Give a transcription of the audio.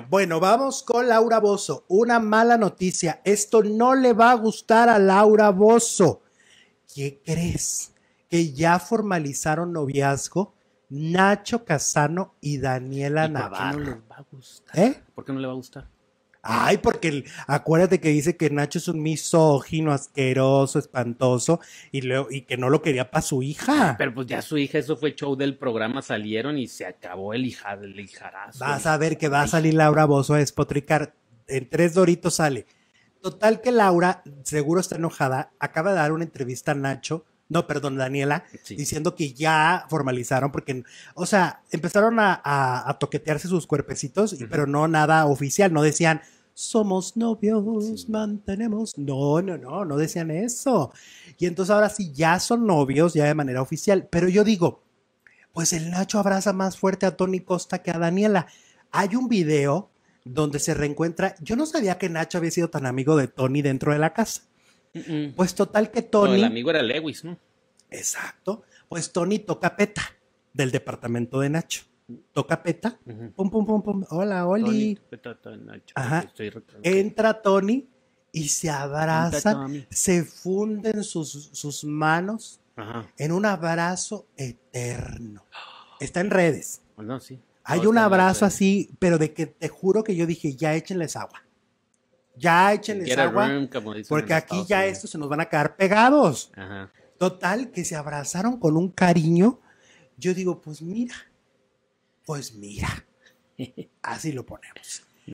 Bueno, vamos con Laura Bozo. Una mala noticia. Esto no le va a gustar a Laura Bozo. ¿Qué crees? Que ya formalizaron noviazgo Nacho Casano y Daniela Navarro. no les va a gustar? ¿Por qué no le va a gustar? Ay, porque acuérdate que dice que Nacho es un misógino, asqueroso, espantoso y, y que no lo quería para su hija. Pero pues ya su hija, eso fue show del programa, salieron y se acabó el, hija, el hijarazo. Vas a ver que va a salir Laura Bozo a despotricar. En tres doritos sale. Total que Laura, seguro está enojada, acaba de dar una entrevista a Nacho no, perdón, Daniela, diciendo que ya formalizaron, porque, o sea, empezaron a, toquetearse sus cuerpecitos, pero no nada oficial, no decían, somos novios, mantenemos. No, no, no, no decían eso. Y entonces ahora sí ya son novios, ya de manera oficial. Pero yo digo, pues el Nacho abraza más fuerte a Tony Costa que a Daniela. Hay un video donde se reencuentra. Yo no sabía que Nacho había sido tan amigo de Tony dentro de la casa. Pues total que Tony. el amigo era Lewis, ¿no? Exacto. Pues Tony toca peta del departamento de Nacho toca peta, pum, pum, pum, pum, hola, Oli. Entra Tony y se abrazan, se funden sus, manos en un abrazo eterno. Está en redes. Oh, Hay un abrazo así, pero de que te juro que yo dije, ya échenles agua. Ya échenles agua. porque aquí ya estos se nos van a quedar pegados. Total, que se abrazaron con un cariño. Yo digo, pues mira, pues mira, así lo ponemos.